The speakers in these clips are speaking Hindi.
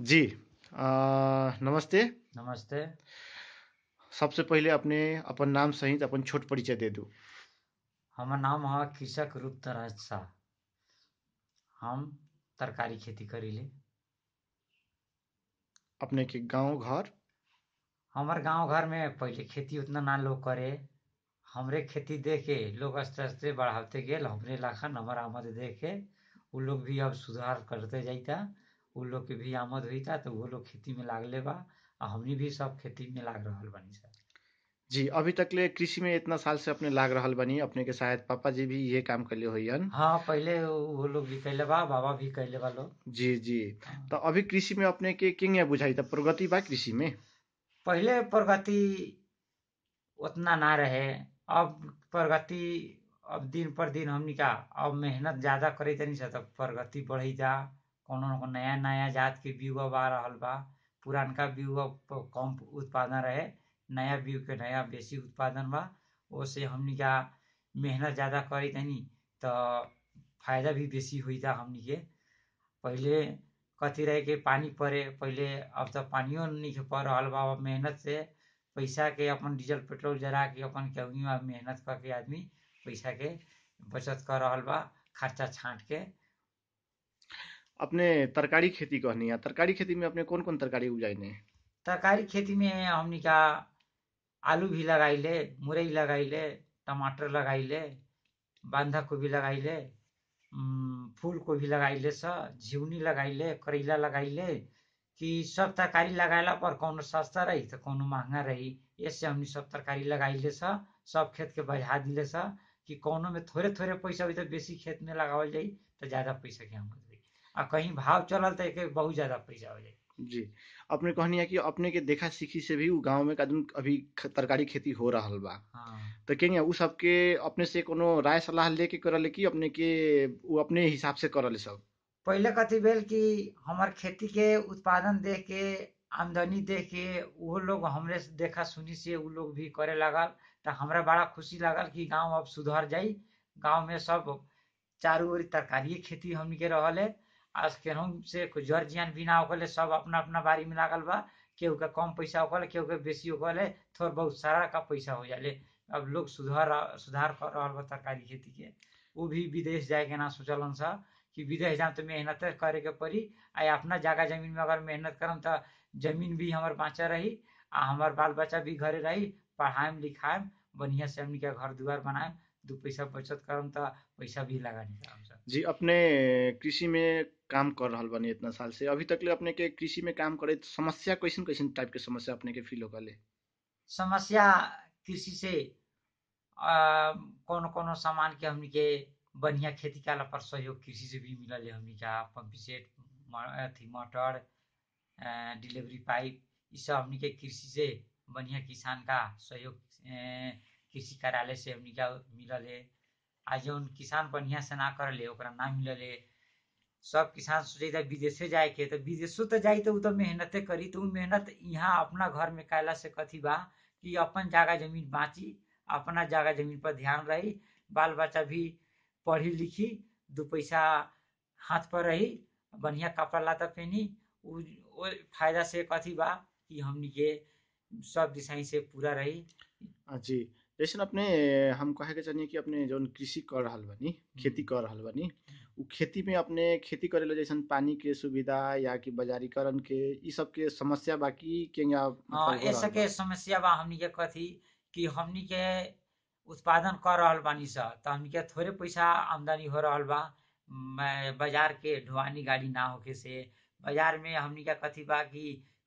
जी आ, नमस्ते नमस्ते सबसे पहले अपने अपन नाम सहित अपन छोट परिचय दे दू हमार नाम है कृषक रूप तरह शाह हम तरकारी खेती ले अपने के गांव घर हमार गांव घर में पहले खेती उतना ना लोग करे हमरे खेती देखे लोग आस्ते आस्ते बढ़ाते गेल हमरे लाखन हमारा आमद देखे उ लोग भी अब सुधार करते जाता उ लोग के भी आमद हुई था तो वो लोग खेती में लागले बा आ हमनी भी सब खेती में लाग रहा बनी सर जी अभी तक ले कृषि में इतना साल से अपने लाग रहा बनी अपने के शायद पापा जी भी ये काम कर होइयन हाँ पहले वो लोग भी कैले बा बाबा भी कैले बा लोग जी जी तो अभी कृषि में अपने के किंग बुझाई था प्रगति बा कृषि में पहले प्रगति उतना ना रहे अब प्रगति अब दिन पर दिन हमनिका अब मेहनत ज्यादा करे तनी से प्रगति बढ़ी जा कौनो नया नया जात के बीउआ बा रहल बा पुरानका बीउआ कम उत्पादन रहे नया बीव के नया बेसी उत्पादन बा ओसे हमनी का मेहनत ज्यादा करी तनी तो फायदा भी बेसी था हमनी के पहले कथी रहे के पानी पड़े पहले अब तो पानियो नहीं पड़ रहल बा मेहनत से पैसा के अपन डीजल पेट्रोल जरा के अपन केहू मेहनत करके आदमी पैसा के बचत कर रहा बा खर्चा छाँट के अपने तरकारी खेती कहनी है तरकारी खेती में अपने कौन कौन तरकारी उगाइने तरकारी खेती में हमने का आलू भी लगाइले मुरई ले टमाटर लगाइले बांधा लगाई लगाइले फूल सा लगाइले लगाई ले लगाइले लगाई लगाइले कि सब तरकारी लगाला पर कौन सस्ता रही तो कौन महंगा रही ऐसे हमने सब तरकारी लगाइले सा सब खेत के बजा दिले स कि कौनों में थोड़े थोड़े पैसा भी तो बेसी खेत में लगावल जाए तो ज्यादा पैसा के हमको आ कहीं भाव चलल तो एक बहुत ज्यादा पैसा हो जाए जी अपने कहनी कि अपने के देखा सीखी से भी गांव में कदम अभी तरकारी खेती हो रहा बा हाँ। तो कहेंगे सबके अपने से कोनो राय सलाह लेके ले कि अपने के वो अपने हिसाब से ले सब पहले कथी भेल कि हमार खेती के उत्पादन देख के आमदनी देख के वो लोग हमरे देखा सुनी से वो लोग भी करे लगल तो हमरा बड़ा खुशी लगल कि गांव अब सुधर जाई गांव में सब चारों ओर तरकारी खेती हमी के रहल है आज केनहू से जर जियान बिना होखले सब अपना अपना बारी में लागल बा केहू के कम पैसा होखले केहू के बेसी गए थोड़ा बहुत सारा का पैसा हो जाए अब लोग सुधार सुधार कर रहा बा तरकारी खेती के वो भी विदेश जाए के ना सोचलन सा कि विदेश जाम तो मेहनत करे के पड़ी आ अपना जगह जमीन में अगर मेहनत करम तो जमीन भी हमार बाँचा रही आ हमार बाल बच्चा भी घरे रही पढ़ाएम लिखाएम बढ़िया से हमने के घर दुआर बनाएम दो पैसा बचत करम त पैसा भी लगानी जी अपने कृषि में काम कर रहल बनी इतना साल से अभी तक ले अपने के कृषि में काम करे समस्या कैसन कैसन टाइप के समस्या अपने के फील हो गले समस्या कृषि से कौन कौन सामान के हमनी के बढ़िया खेती काला पर सहयोग कृषि से भी मिलल हमनी का पंपिसेट अथी मोटर डिलीवरी पाइप इस सब हमनी के कृषि से बढ़िया किसान का सहयोग कृषि कार्यालय से हमनिका मिलल है आ जो किसान बढ़िया से ना कर ले ओकरा ना मिलल है सब किसान सोचे था विदेशे जाए के तो विदेशों तो जाए तो तो मेहनते करी तो मेहनत यहाँ अपना घर में कैला से कथी बा कि अपन जागा जमीन बाँची अपना जागा जमीन पर ध्यान रही बाल बच्चा भी पढ़ी लिखी दो पैसा हाथ पर रही बढ़िया कपड़ा लाता पहनी फायदा से कथी बा कि हमनी के सब दिशाई से पूरा रही जी जैसे अपने हम कहे के चाही कि अपने जो कृषि कर रहा बनी हम्म। खेती कर रहा बनी उ खेती में अपने खेती करे ला जैसे पानी के सुविधा या कि बाजारीकरण के सब के समस्या बाकी कि मतलब हाँ, ऐसा के समस्या बा हमनी के कथी कि हमनी के उत्पादन कर रहा बानी स तो हमनी के थोड़े पैसा आमदनी हो रहा बा बाजार के ढुआनी गाड़ी ना होके से बाजार में हमनी के कथी बा कि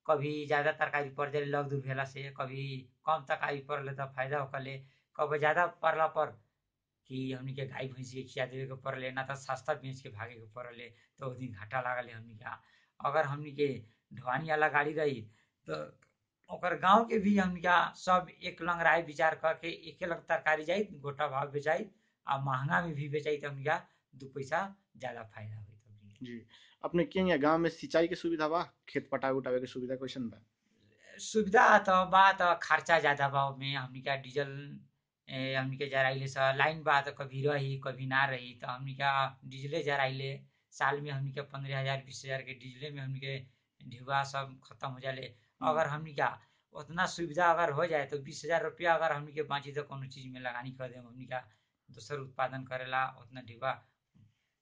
कभी ज़्यादा तरकारी पड़ जाए लग दू भेला से कभी कम तरकारी पड़े तो फायदा होकर कब ज़्यादा पड़ला पर कि हमने के गाय भैंस के खिया देवे के पड़े ना तो सस्ता बेच के भागे के पड़े तो उस दिन घाटा लागल हमनी के अगर हमने के ढुआनी वाला गाड़ी रही तो ओकर गांव के भी हम क्या सब एक लंग राय विचार करके एक लंग तरकारी जाए गोटा भाव बेचाई आ महंगा में भी बेचाई तो हम क्या दो पैसा ज़्यादा फायदा हुई जी अपने के या गांव में सिंचाई के सुविधा बा खेत पटावे उठावे के सुविधा कैसन बा सुविधा त तो बा त खर्चा ज्यादा बा में हमनी का डीजल ए, हमनी के जराइले स लाइन बा त कभी रही कभी ना रही त तो हमनी का डीजले जराइले साल में हमनी के पंद्रह हजार बीस हजार के डीजले में हमनी के ढिवा सब खत्म हो जाले हम्म। अगर हमनी का उतना सुविधा अगर हो जाए तो बीस हजार रुपया अगर हमनी के बाँची तो कोनो चीज में लगानी कर दे हमनी का दूसर उत्पादन करेला उतना ढिवा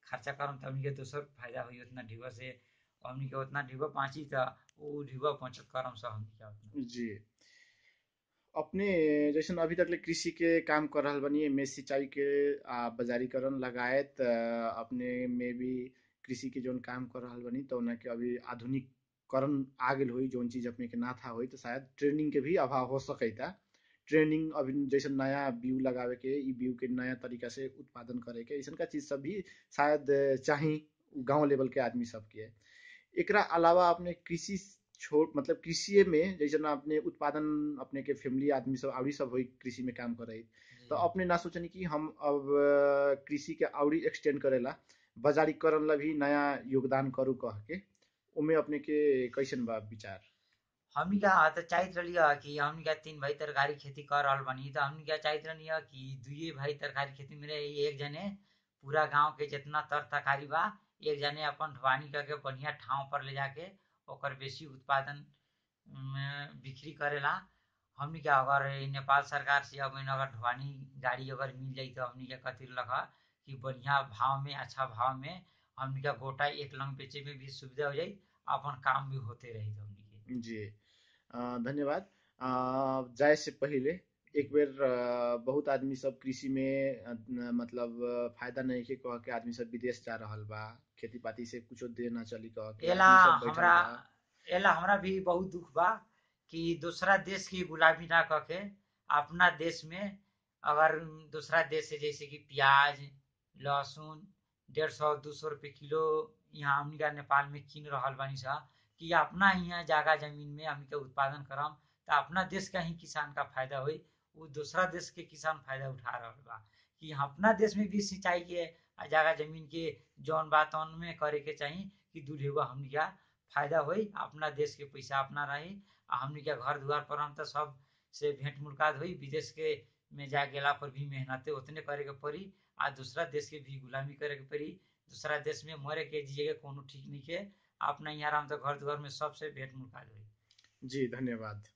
खर्चा करम तो हमनी के दोसर फायदा हुई उतना ढिबा से हमनी के उतना ढिबा पाँची त वो ढिबा पहुंचत करम से हमनी के उतना जी अपने जैसे अभी तक ले कृषि के काम कर रहा बनी है मैं सिंचाई के बाजारीकरण लगायत अपने में भी कृषि के जोन काम कर रहा बनी तो उनके अभी आधुनिक करण आगे हुई जोन चीज अपने के ना था हुई तो शायद ट्रेनिंग के भी अभाव हो सकता ट्रेनिंग अभी जैसे नया व्यू लगावे के व्यू के नया तरीका से उत्पादन करे के ऐसा का चीज सब भी शायद चाही गांव लेवल के आदमी सब के एकरा अलावा अपने कृषि छोट मतलब कृषि में जैसे ना अपने उत्पादन अपने के फैमिली आदमी सब अभी सब हुई कृषि में काम करे हम्म। तो अपने ना सोचनी कि हम अब कृषि के और एक्सटेंड करेला बाजारीकरण ला भी नया योगदान करूँ कह के उमे अपने के कैसन बा विचार हमनी का त चाहत रहलिय कि हमनी क्या तीन भाई तरकारी खेती कर रहल बानी त हमनी का चाहत रहलिय कि दुई भाई तरकारी खेती में रही एक जने पूरा गांव के जितना तर तरकारी बा एक जने अपन ढुवानी करके बढ़िया ठाव पर ले जाके ओकर बेसी उत्पादन बिक्री करेला हमनी क्या अगर नेपाल सरकार से अगर अगर ढुवानी गाड़ी अगर मिल जाए तो हमनी क्या कथी लगा कि बढ़िया भाव में अच्छा भाव में हमनी गोटा एक लंग बेचे में भी सुविधा हो जाए अपन काम भी होते रहे जी धन्यवाद जाए से पहले एक बेर बहुत आदमी सब कृषि में मतलब फायदा नहीं के कह के आदमी सब विदेश जा रहा बा खेती पाती से कुछ देना चली कह के एला हमरा एला हमरा भी बहुत दुख बा कि दूसरा देश की गुलामी ना कह के अपना देश में अगर दूसरा देश से जैसे कि प्याज लहसुन डेढ़ सौ दो सौ रुपये किलो यहाँ हमनिका नेपाल में किन रहा बानी सा कि अपना यहाँ जागा जमीन में हम के उत्पादन करम तो अपना देश का ही किसान का फायदा हुई वो दूसरा देश के किसान फायदा उठा रहा बा कि अपना देश में भी सिंचाई के जगह जमीन के जौन बात में करे के चाहिए कि दूल्हेवा हम क्या फायदा हुई अपना देश के पैसा अपना रही हमने क्या घर द्वार पर हम तो सब से भेंट मुलाकात हुई विदेश के में जा गेला पर भी मेहनत उतने करे के पड़ी आ दूसरा देश के भी गुलामी करे के पड़ी दूसरा देश में मरे के जिये के कोनो ठीक नहीं के आपने यहाँ आराम से तो घर द्वार में सबसे भेंट मुलाकात हुई जी धन्यवाद